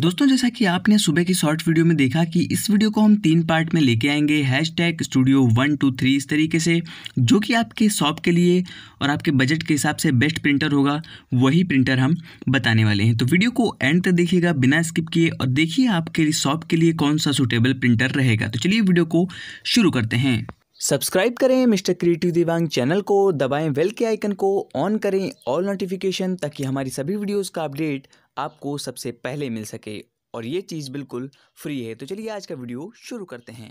दोस्तों जैसा कि आपने सुबह की शॉर्ट वीडियो में देखा कि इस वीडियो को हम तीन पार्ट में लेके आएंगे hashtag studio one two three इस तरीके से जो कि आपके शॉप के लिए और आपके बजट के हिसाब से बेस्ट प्रिंटर होगा वही प्रिंटर हम बताने वाले हैं तो वीडियो को एंड तक देखिएगा बिना स्किप किए और देखिए आपके शॉप के लिए कौन सा सुटेबल प्रिंटर रहेगा तो चलिए वीडियो को शुरू करते हैं सब्सक्राइब करें मिस्टर क्रिएटिव दिवांग चैनल को दबाएं वेल के आइकन को ऑन करें ऑल नोटिफिकेशन ताकि हमारी सभी वीडियोस का अपडेट आपको सबसे पहले मिल सके और ये चीज़ बिल्कुल फ्री है तो चलिए आज का वीडियो शुरू करते हैं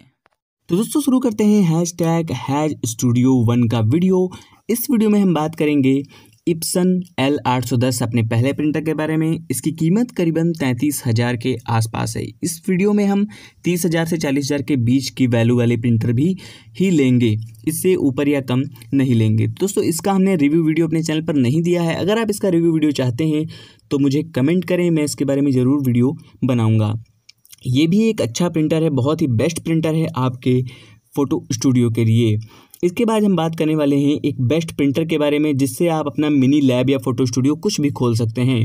तो दोस्तों शुरू करते हैं hashtag has studio one का वीडियो इस वीडियो में हम बात करेंगे इप्सन एल आठ सौ दस अपने पहले प्रिंटर के बारे में इसकी कीमत करीबन तैंतीस हज़ार के आसपास है इस वीडियो में हम तीस हज़ार से चालीस हज़ार के बीच की वैल्यू वाले प्रिंटर भी ही लेंगे इससे ऊपर या कम नहीं लेंगे दोस्तों इसका हमने रिव्यू वीडियो अपने चैनल पर नहीं दिया है अगर आप इसका रिव्यू वीडियो चाहते हैं तो मुझे कमेंट करें मैं इसके बारे में ज़रूर वीडियो बनाऊँगा ये भी एक अच्छा प्रिंटर है बहुत ही बेस्ट प्रिंटर है आपके फ़ोटो स्टूडियो के लिए इसके बाद हम बात करने वाले हैं एक बेस्ट प्रिंटर के बारे में जिससे आप अपना मिनी लैब या फोटो स्टूडियो कुछ भी खोल सकते हैं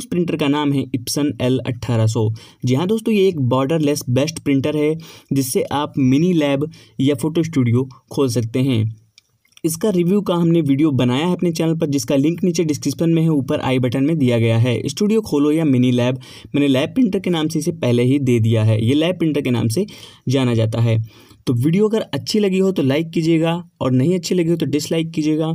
उस प्रिंटर का नाम है इप्सन एल अट्ठारह सौ जी हाँ दोस्तों ये एक बॉर्डरलेस बेस्ट प्रिंटर है जिससे आप मिनी लैब या फोटो स्टूडियो खोल सकते हैं इसका रिव्यू का हमने वीडियो बनाया है अपने चैनल पर जिसका लिंक नीचे डिस्क्रिप्शन में है ऊपर आई बटन में दिया गया है स्टूडियो खोलो या मिनी लैब मैंने लैब प्रिंटर के नाम से इसे पहले ही दे दिया है ये लैब प्रिंटर के नाम से जाना जाता है तो वीडियो अगर अच्छी लगी हो तो लाइक कीजिएगा और नहीं अच्छी लगी हो तो डिसलाइक कीजिएगा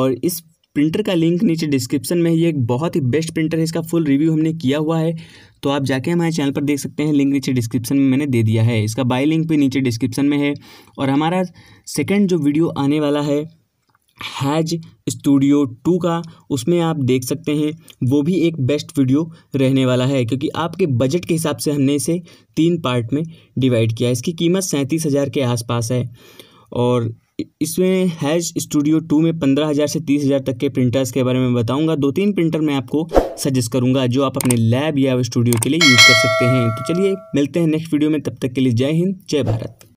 और इस प्रिंटर का लिंक नीचे डिस्क्रिप्शन में है ये एक बहुत ही बेस्ट प्रिंटर है इसका फुल रिव्यू हमने किया हुआ है तो आप जाके हमारे चैनल पर देख सकते हैं लिंक नीचे डिस्क्रिप्शन में मैंने दे दिया है इसका बाय लिंक भी नीचे डिस्क्रिप्शन में है और हमारा सेकेंड जो वीडियो आने वाला है हैज स्टूडियो टू का उसमें आप देख सकते हैं वो भी एक बेस्ट वीडियो रहने वाला है क्योंकि आपके बजट के हिसाब से हमने इसे तीन पार्ट में डिवाइड किया इसकी कीमत सैंतीस हज़ार के आसपास है और इसमें हैज स्टूडियो टू में पंद्रह हज़ार से तीस हज़ार तक के प्रिंटर्स के बारे में बताऊंगा दो तीन प्रिंटर मैं आपको सजेस्ट करूंगा जो आप अपने लैब या स्टूडियो के लिए यूज़ कर सकते हैं तो चलिए मिलते हैं नेक्स्ट वीडियो में तब तक के लिए जय हिंद जय भारत